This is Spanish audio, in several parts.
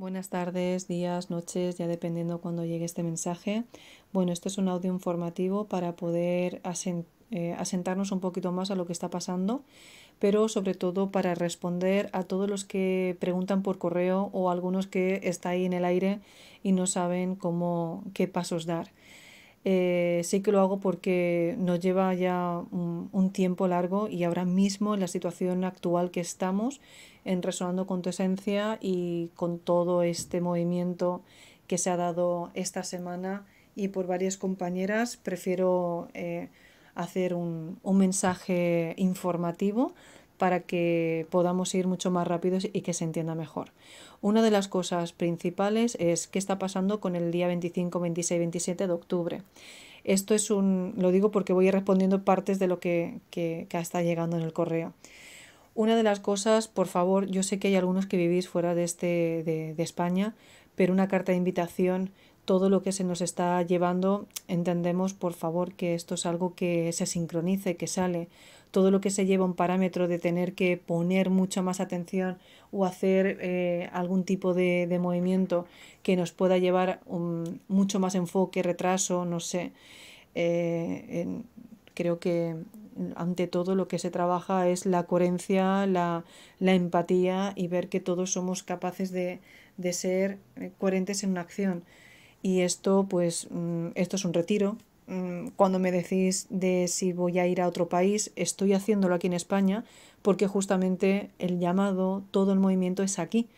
Buenas tardes, días, noches, ya dependiendo cuando llegue este mensaje. Bueno, este es un audio informativo para poder eh, asentarnos un poquito más a lo que está pasando, pero sobre todo para responder a todos los que preguntan por correo o algunos que están ahí en el aire y no saben cómo qué pasos dar. Eh, sí que lo hago porque nos lleva ya un, tiempo largo y ahora mismo en la situación actual que estamos, en Resonando con tu Esencia y con todo este movimiento que se ha dado esta semana y por varias compañeras, prefiero eh, hacer un mensaje informativo para que podamos ir mucho más rápido y que se entienda mejor. Una de las cosas principales es qué está pasando con el día 25, 26, 27 de octubre. Esto es un, lo digo porque voy respondiendo partes de lo que, que, está llegando en el correo. Una de las cosas, por favor, yo sé que hay algunos que vivís fuera de, este, de, de España, pero una carta de invitación todo lo que se nos está llevando, entendemos, por favor, que esto es algo que se sincronice, que sale. Todo lo que se lleva un parámetro de tener que poner mucha más atención o hacer eh, algún tipo de, movimiento que nos pueda llevar mucho más enfoque, retraso, no sé. Eh, creo que ante todo lo que se trabaja es la coherencia, la, empatía y ver que todos somos capaces de ser eh, coherentes en una acción. Y esto, pues, mm, esto es un retiro. Mm, cuando me decís de si voy a ir a otro país, estoy haciéndolo aquí en España porque justamente el llamado, todo el movimiento es aquí.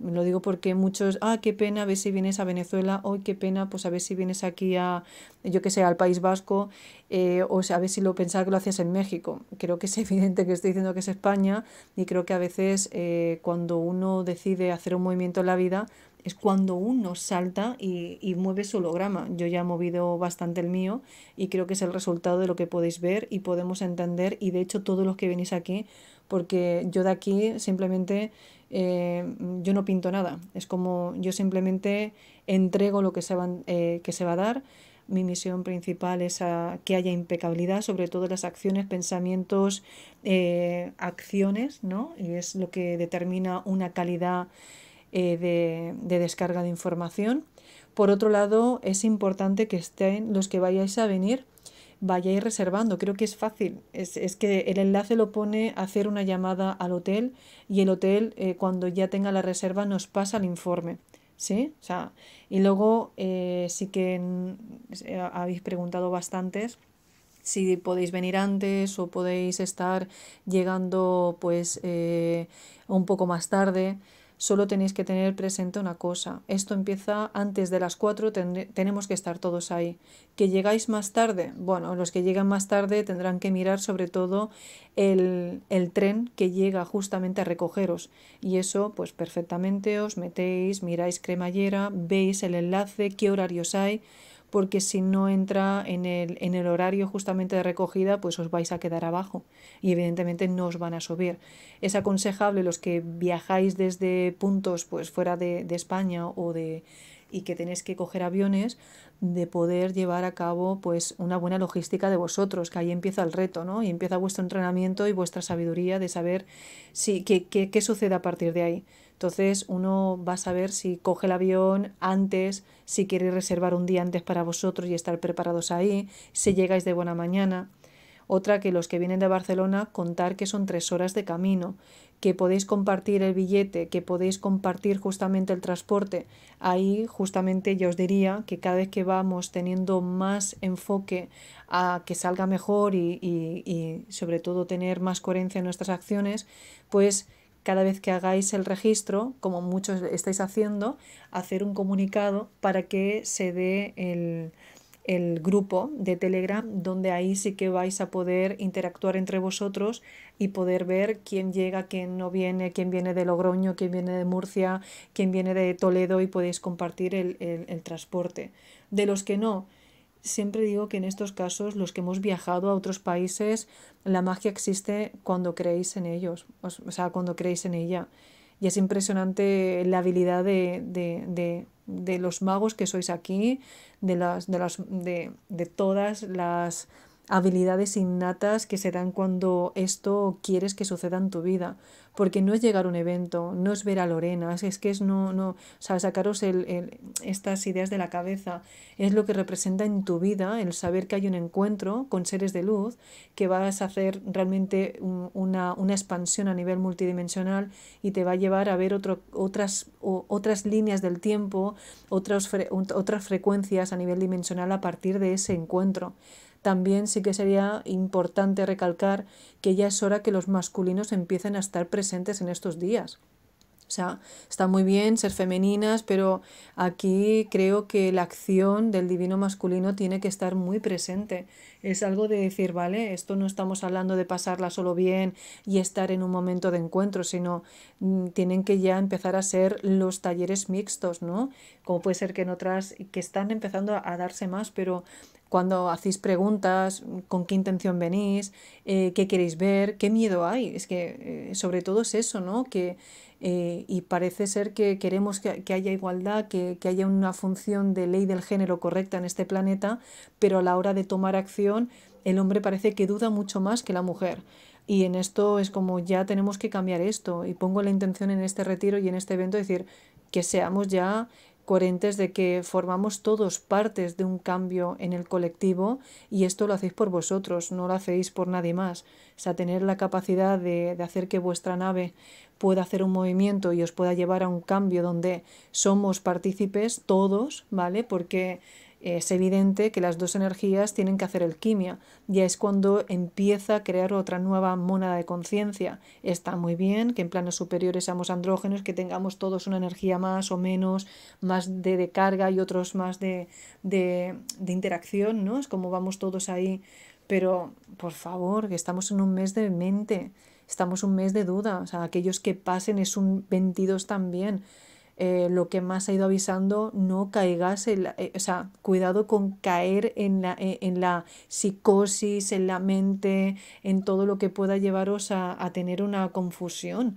Lo digo porque muchos, ah, qué pena, a ver si vienes a Venezuela, hoy qué pena, pues a ver si vienes aquí a, yo que sé, al País Vasco, eh, o a ver si lo pensar que lo haces en México. Creo que es evidente que estoy diciendo que es España y creo que a veces eh, cuando uno decide hacer un movimiento en la vida, es cuando uno salta y, mueve su holograma. Yo ya he movido bastante el mío y creo que es el resultado de lo que podéis ver y podemos entender y de hecho todos los que venís aquí, porque yo de aquí simplemente eh, yo no pinto nada, es como yo simplemente entrego lo que se va, eh, que se va a dar. Mi misión principal es que haya impecabilidad, sobre todo las acciones, pensamientos, eh, acciones, ¿no? Y es lo que determina una calidad eh, de, descarga de información. Por otro lado, es importante que estén los que vayáis a venir vayáis reservando. Creo que es fácil. Es, que el enlace lo pone hacer una llamada al hotel y el hotel eh, cuando ya tenga la reserva nos pasa el informe. ¿Sí? y luego eh, sí que habéis preguntado bastantes si podéis venir antes o podéis estar llegando pues un poco más tarde. Solo tenéis que tener presente una cosa. Esto empieza antes de las 4, tenemos que estar todos ahí. ¿Que llegáis más tarde? Bueno, los que llegan más tarde tendrán que mirar sobre todo el, el tren que llega justamente a recogeros. Y eso, pues perfectamente os metéis, miráis cremallera, veis el enlace, qué horarios hay porque si no entra en el, en el horario justamente de recogida, pues os vais a quedar abajo y evidentemente no os van a subir. Es aconsejable los que viajáis desde puntos pues fuera de, España o de y que tenéis que coger aviones de poder llevar a cabo pues una buena logística de vosotros, que ahí empieza el reto, ¿no? Y empieza vuestro entrenamiento y vuestra sabiduría de saber si, qué, qué sucede a partir de ahí. Entonces uno va a saber si coge el avión antes, si quiere reservar un día antes para vosotros y estar preparados ahí, si llegáis de buena mañana. Otra que los que vienen de Barcelona contar que son tres horas de camino, que podéis compartir el billete, que podéis compartir justamente el transporte. Ahí justamente yo os diría que cada vez que vamos teniendo más enfoque a que salga mejor y, y, y sobre todo tener más coherencia en nuestras acciones, pues cada vez que hagáis el registro, como muchos estáis haciendo, hacer un comunicado para que se dé el, grupo de Telegram, donde ahí sí que vais a poder interactuar entre vosotros y poder ver quién llega, quién no viene, quién viene de Logroño, quién viene de Murcia, quién viene de Toledo y podéis compartir el, el transporte. De los que no, Siempre digo que en estos casos, los que hemos viajado a otros países, la magia existe cuando creéis en ellos, o sea, cuando creéis en ella. Y es impresionante la habilidad de, de, de, los magos que sois aquí, de, las, de, las, de, de todas las habilidades innatas que se dan cuando esto quieres que suceda en tu vida. Porque no es llegar a un evento, no es ver a Lorena, es que es no, no, o sacaros el, estas ideas de la cabeza. Es lo que representa en tu vida el saber que hay un encuentro con seres de luz, que vas a hacer realmente una, expansión a nivel multidimensional y te va a llevar a ver otras, otras líneas del tiempo, otras, otras frecuencias a nivel dimensional a partir de ese encuentro también sí que sería importante recalcar que ya es hora que los masculinos empiecen a estar presentes en estos días. O sea, está muy bien ser femeninas, pero aquí creo que la acción del divino masculino tiene que estar muy presente. Es algo de decir, vale, esto no estamos hablando de pasarla solo bien y estar en un momento de encuentro, sino mm, tienen que ya empezar a ser los talleres mixtos, ¿no? Como puede ser que en otras, que están empezando a darse más, pero cuando hacéis preguntas, con qué intención venís, eh, qué queréis ver, qué miedo hay. Es que eh, sobre todo es eso, ¿no? Que, eh, y parece ser que queremos que, haya igualdad, que, que, haya una función de ley del género correcta en este planeta, pero a la hora de tomar acción el hombre parece que duda mucho más que la mujer. Y en esto es como ya tenemos que cambiar esto. Y pongo la intención en este retiro y en este evento de decir que seamos ya coherentes de que formamos todos partes de un cambio en el colectivo y esto lo hacéis por vosotros, no lo hacéis por nadie más. O sea, tener la capacidad de, de hacer que vuestra nave pueda hacer un movimiento y os pueda llevar a un cambio donde somos partícipes todos, ¿vale? Porque es evidente que las dos energías tienen que hacer alquimia, ya es cuando empieza a crear otra nueva mónada de conciencia. Está muy bien que en planos superiores seamos andrógenos, que tengamos todos una energía más o menos, más de, carga y otros más de, interacción, ¿no? Es como vamos todos ahí, pero por favor, que estamos en un mes de mente, estamos un mes de duda, o sea, aquellos que pasen es un 22 también eh, lo que más ha ido avisando, no caigas, en la, eh, o sea, cuidado con caer en la, eh, en la psicosis, en la mente, en todo lo que pueda llevaros a, a tener una confusión.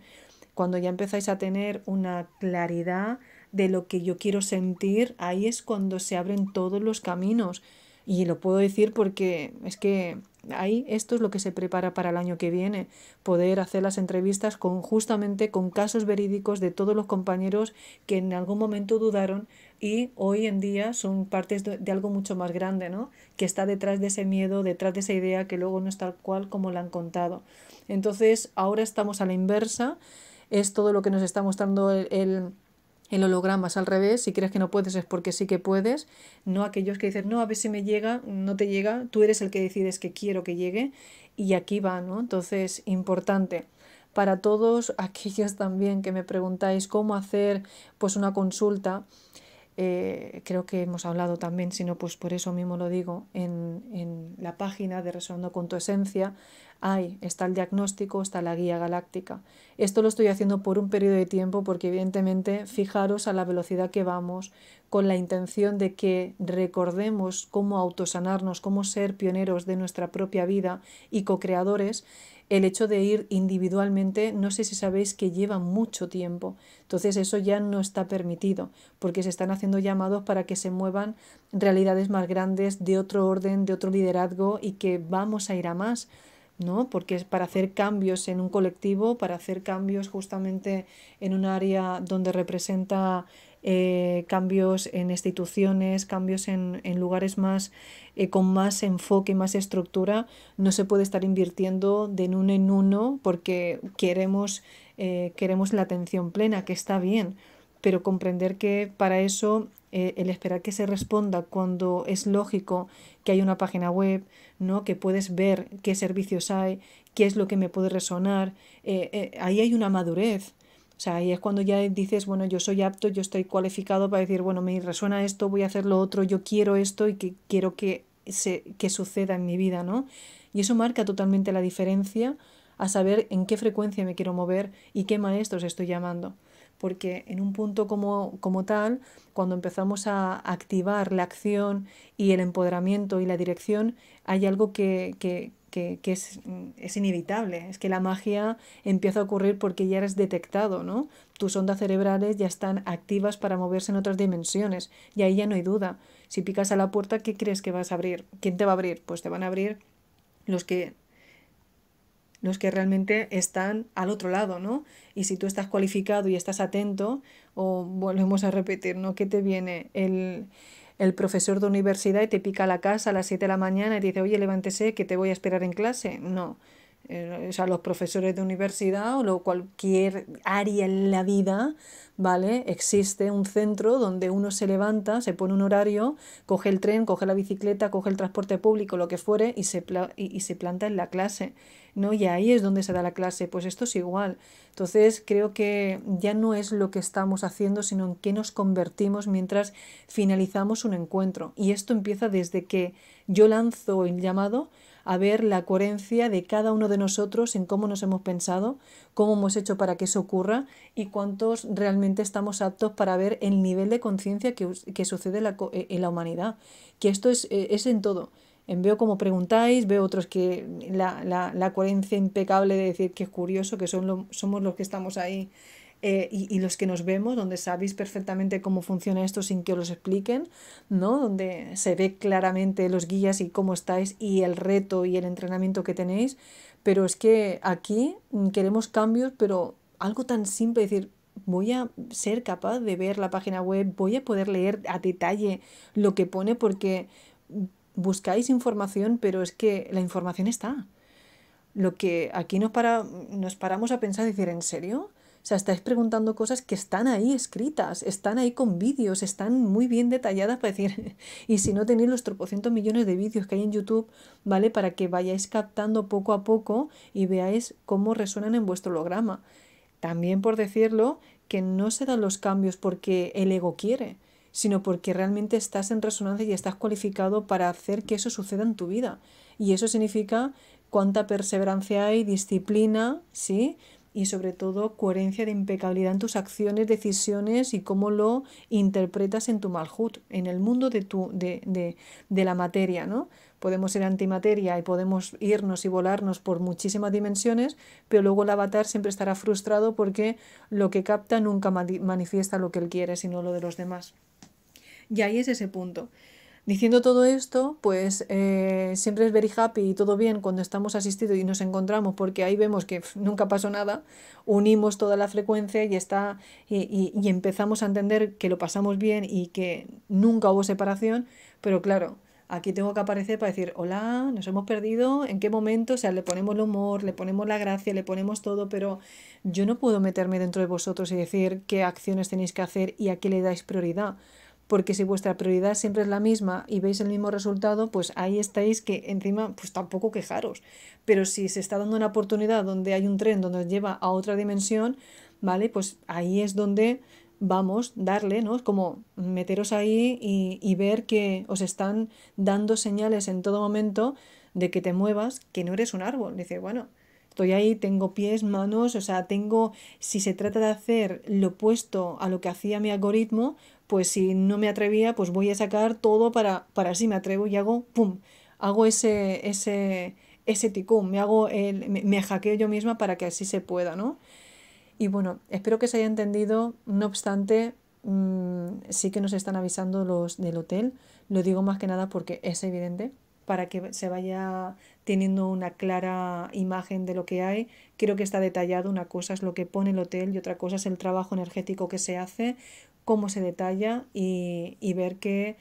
Cuando ya empezáis a tener una claridad de lo que yo quiero sentir, ahí es cuando se abren todos los caminos. Y lo puedo decir porque es que ahí esto es lo que se prepara para el año que viene, poder hacer las entrevistas con justamente con casos verídicos de todos los compañeros que en algún momento dudaron y hoy en día son partes de, algo mucho más grande, ¿no? Que está detrás de ese miedo, detrás de esa idea que luego no es tal cual como la han contado. Entonces, ahora estamos a la inversa, es todo lo que nos está mostrando el el hologramas al revés, si crees que no puedes es porque sí que puedes, no aquellos que dicen, no, a ver si me llega, no te llega, tú eres el que decides que quiero que llegue y aquí va, ¿no? Entonces, importante. Para todos aquellos también que me preguntáis cómo hacer pues una consulta, eh, creo que hemos hablado también, sino pues por eso mismo lo digo, en, en la página de Resonando con tu Esencia hay, está el diagnóstico, está la guía galáctica. Esto lo estoy haciendo por un periodo de tiempo porque evidentemente fijaros a la velocidad que vamos con la intención de que recordemos cómo autosanarnos, cómo ser pioneros de nuestra propia vida y co-creadores. El hecho de ir individualmente, no sé si sabéis que lleva mucho tiempo. Entonces eso ya no está permitido, porque se están haciendo llamados para que se muevan realidades más grandes, de otro orden, de otro liderazgo y que vamos a ir a más. ¿no? Porque es para hacer cambios en un colectivo, para hacer cambios justamente en un área donde representa eh, cambios en instituciones, cambios en, lugares más eh, con más enfoque, más estructura, no se puede estar invirtiendo de en uno en uno porque queremos, eh, queremos la atención plena, que está bien, pero comprender que para eso eh, el esperar que se responda cuando es lógico que hay una página web, ¿no? que puedes ver qué servicios hay, qué es lo que me puede resonar, eh, eh, ahí hay una madurez. O sea, ahí es cuando ya dices, bueno, yo soy apto, yo estoy cualificado para decir, bueno, me resuena esto, voy a hacer lo otro, yo quiero esto y que quiero que, se, que suceda en mi vida, ¿no? Y eso marca totalmente la diferencia a saber en qué frecuencia me quiero mover y qué maestros estoy llamando. Porque en un punto como, como tal, cuando empezamos a activar la acción y el empoderamiento y la dirección, hay algo que, es, es, inevitable. Es que la magia empieza a ocurrir porque ya eres detectado, ¿no? Tus ondas cerebrales ya están activas para moverse en otras dimensiones y ahí ya no hay duda. Si picas a la puerta, ¿qué crees que vas a abrir? ¿Quién te va a abrir? Pues te van a abrir los que los que realmente están al otro lado, ¿no? Y si tú estás cualificado y estás atento, o volvemos a repetir, ¿no? ¿Qué te viene el, profesor de universidad y te pica la casa a las 7 de la mañana y te dice, oye, levántese, que te voy a esperar en clase? No. Eh, o sea, los profesores de universidad o cualquier área en la vida, ¿vale? Existe un centro donde uno se levanta, se pone un horario, coge el tren, coge la bicicleta, coge el transporte público, lo que fuere, y se, y se planta en la clase. ¿no? Y ahí es donde se da la clase, pues esto es igual. Entonces creo que ya no es lo que estamos haciendo, sino en qué nos convertimos mientras finalizamos un encuentro. Y esto empieza desde que yo lanzo el llamado a ver la coherencia de cada uno de nosotros en cómo nos hemos pensado, cómo hemos hecho para que eso ocurra y cuántos realmente estamos aptos para ver el nivel de conciencia que, sucede eh, en la, humanidad. Que esto es eh, en todo veo como preguntáis, veo otros que la, coherencia impecable de decir que es curioso, que somos los que estamos ahí eh, y, los que nos vemos, donde sabéis perfectamente cómo funciona esto sin que os lo expliquen, ¿no? Donde se ve claramente los guías y cómo estáis y el reto y el entrenamiento que tenéis. Pero es que aquí queremos cambios, pero algo tan simple, decir, voy a ser capaz de ver la página web, voy a poder leer a detalle lo que pone porque buscáis información, pero es que la información está. Lo que aquí nos, para, paramos a pensar y decir, ¿en serio? O sea, estáis preguntando cosas que están ahí escritas, están ahí con vídeos, están muy bien detalladas para decir, y si no tenéis los tropocientos millones de vídeos que hay en YouTube, ¿vale? Para que vayáis captando poco a poco y veáis cómo resuenan en vuestro holograma. También por decirlo, que no se dan los cambios porque el ego quiere, sino porque realmente estás en resonancia y estás cualificado para hacer que eso suceda en tu vida. Y eso significa cuánta perseverancia hay, disciplina, ¿sí? Y sobre todo coherencia de impecabilidad en tus acciones, decisiones y cómo lo interpretas en tu malhut, en el mundo de, tu, de, de, la materia, ¿no? podemos ser antimateria y podemos irnos y volarnos por muchísimas dimensiones, pero luego el avatar siempre estará frustrado porque lo que capta nunca manifiesta lo que él quiere, sino lo de los demás. Y ahí es ese punto. Diciendo todo esto, pues eh, siempre es very happy y todo bien cuando estamos asistidos y nos encontramos, porque ahí vemos que nunca pasó nada, unimos toda la frecuencia y, está, y, y, y empezamos a entender que lo pasamos bien y que nunca hubo separación, pero claro, aquí tengo que aparecer para decir, hola, nos hemos perdido, en qué momento, o sea, le ponemos el humor, le ponemos la gracia, le ponemos todo, pero yo no puedo meterme dentro de vosotros y decir qué acciones tenéis que hacer y a qué le dais prioridad, porque si vuestra prioridad siempre es la misma y veis el mismo resultado, pues ahí estáis que encima, pues tampoco quejaros. Pero si se está dando una oportunidad donde hay un tren donde os lleva a otra dimensión, ¿vale? Pues ahí es donde vamos, darle, ¿no? Es como meteros ahí y, y ver que os están dando señales en todo momento de que te muevas, que no eres un árbol. Dice, bueno, estoy ahí, tengo pies, manos, o sea, tengo, si se trata de hacer lo opuesto a lo que hacía mi algoritmo, pues si no me atrevía, pues voy a sacar todo para, para si me atrevo y hago, ¡pum! Hago ese, ese, ese me, hago el, me, hackeo yo misma para que así se pueda, ¿no? Y bueno, espero que se haya entendido, no obstante, mm, sí que nos están avisando los del hotel, lo digo más que nada porque es evidente, para que se vaya teniendo una clara imagen de lo que hay. Creo que está detallado, una cosa es lo que pone el hotel y otra cosa es el trabajo energético que se hace, cómo se detalla y, ver que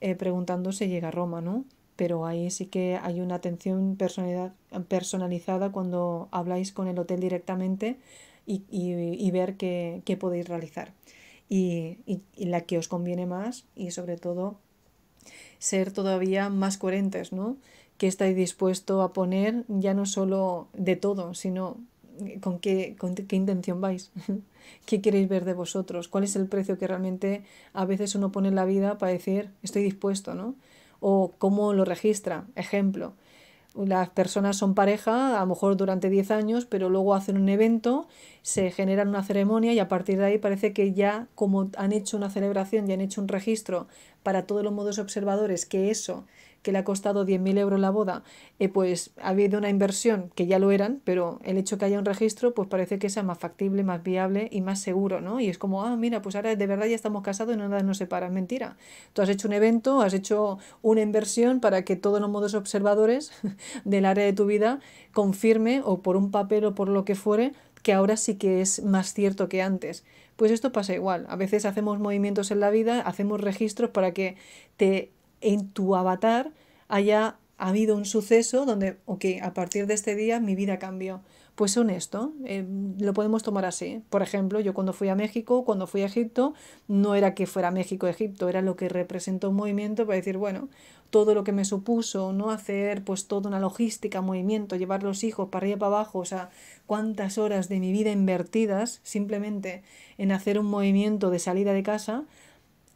eh, preguntando se llega a Roma, ¿no? Pero ahí sí que hay una atención personalizada cuando habláis con el hotel directamente y, ver qué, qué, podéis realizar y, la que os conviene más y sobre todo ser todavía más coherentes, ¿no? Que estáis dispuesto a poner ya no solo de todo, sino con qué, con qué intención vais, qué queréis ver de vosotros, cuál es el precio que realmente a veces uno pone en la vida para decir estoy dispuesto, ¿no? O cómo lo registra. Ejemplo, las personas son pareja, a lo mejor durante 10 años, pero luego hacen un evento, se generan una ceremonia y a partir de ahí parece que ya como han hecho una celebración y han hecho un registro para todos los modos observadores, que eso que le ha costado 10.000 euros la boda, y eh, pues ha habido una inversión, que ya lo eran, pero el hecho que haya un registro, pues parece que sea más factible, más viable y más seguro, ¿no? Y es como, ah, mira, pues ahora de verdad ya estamos casados y nada nos separa, es mentira. Tú has hecho un evento, has hecho una inversión para que todos los modos observadores del área de tu vida confirme o por un papel o por lo que fuere que ahora sí que es más cierto que antes. Pues esto pasa igual. A veces hacemos movimientos en la vida, hacemos registros para que te en tu avatar haya habido un suceso donde, ok, a partir de este día mi vida cambió. Pues honesto, eh, lo podemos tomar así. Por ejemplo, yo cuando fui a México, cuando fui a Egipto, no era que fuera México-Egipto, era lo que representó un movimiento para decir, bueno, todo lo que me supuso, ¿no? Hacer pues toda una logística, movimiento, llevar los hijos para arriba y para abajo, o sea, cuántas horas de mi vida invertidas simplemente en hacer un movimiento de salida de casa,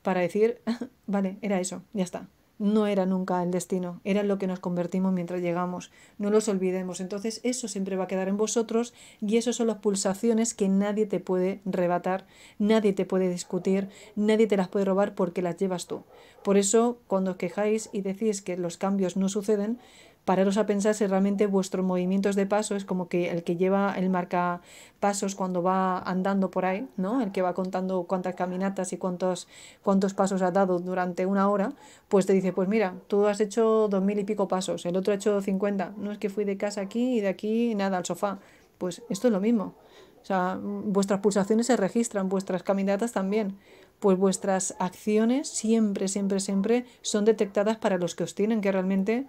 para decir, vale, era eso, ya está. No era nunca el destino, era lo que nos convertimos mientras llegamos. No los olvidemos. Entonces eso siempre va a quedar en vosotros y esas son las pulsaciones que nadie te puede arrebatar. nadie te puede discutir, nadie te las puede robar porque las llevas tú. Por eso cuando os quejáis y decís que los cambios no suceden, pararos a pensar si realmente vuestros movimientos de paso es como que el que lleva el marca pasos cuando va andando por ahí, ¿no? El que va contando cuántas caminatas y cuántos, cuántos pasos ha dado durante una hora, pues te dice, pues mira, tú has hecho dos mil y pico pasos, el otro ha hecho cincuenta, no es que fui de casa aquí y de aquí nada al sofá, pues esto es lo mismo. O sea, vuestras pulsaciones se registran, vuestras caminatas también pues vuestras acciones siempre, siempre, siempre son detectadas para los que os tienen que realmente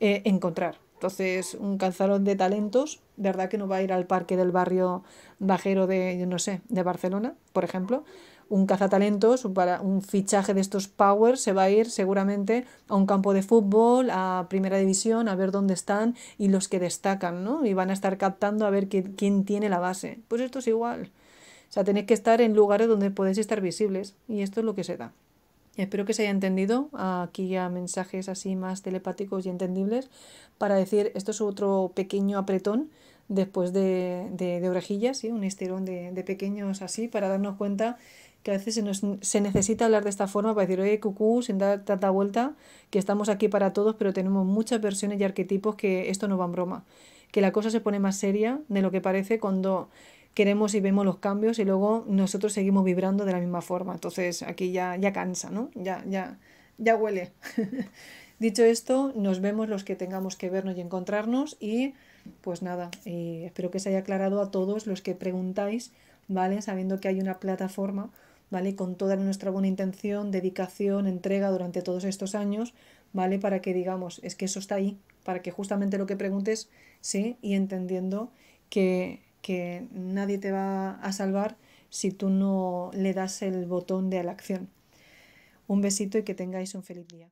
eh, encontrar. Entonces, un calzarón de talentos, de verdad que no va a ir al parque del barrio bajero de, no sé, de Barcelona, por ejemplo. Un cazatalentos, para un fichaje de estos powers, se va a ir seguramente a un campo de fútbol, a primera división, a ver dónde están y los que destacan, ¿no? Y van a estar captando a ver quién, quién tiene la base. Pues esto es igual. O sea, tenéis que estar en lugares donde podéis estar visibles. Y esto es lo que se da. Espero que se haya entendido. Aquí a mensajes así más telepáticos y entendibles para decir, esto es otro pequeño apretón después de, de, orejillas, y un estirón de, pequeños así para darnos cuenta que a veces se, nos, se necesita hablar de esta forma para decir, oye, cucú, sin dar tanta vuelta, que estamos aquí para todos, pero tenemos muchas versiones y arquetipos que esto no va en broma, que la cosa se pone más seria de lo que parece cuando queremos y vemos los cambios y luego nosotros seguimos vibrando de la misma forma. Entonces aquí ya, ya cansa, ¿no? Ya, ya, ya huele. Dicho esto, nos vemos los que tengamos que vernos y encontrarnos y pues nada, espero que se haya aclarado a todos los que preguntáis, ¿vale? Sabiendo que hay una plataforma, ¿vale? Con toda nuestra buena intención, dedicación, entrega durante todos estos años, ¿vale? Para que digamos, es que eso está ahí, para que justamente lo que preguntes, sí, y entendiendo que que nadie te va a salvar si tú no le das el botón de la acción. Un besito y que tengáis un feliz día.